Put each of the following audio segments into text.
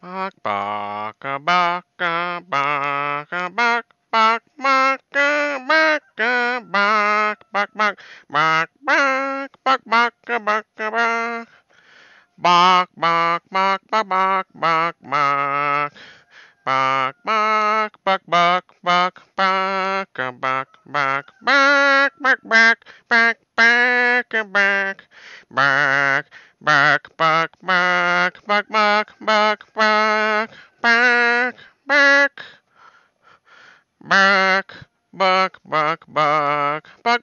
Bak, bak, bak, bak, bak, bak, bak, bak, bak, bak, bak, bak, bak, bak, bak, bak, bak, bak. Bak, bak, bak, bak, bak, bak, bak. Bak, bak, bak, bak, bak, bak, bak, bak, bak, bak, bak, back, back, back, back, back, bark, bark, bark, bark, bark, bark, bark, bark, bark, bark, bark, bark,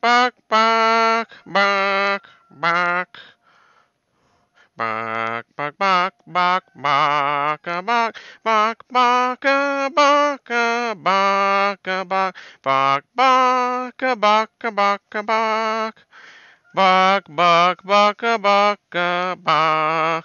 bark, bark, bark, bark, bark. Bark, bark, bark, bark, bark, bark, bark, bark, bark, bark, bark, bark, bark, bark, bark, bark. Bark, bark, bark, bark, bark.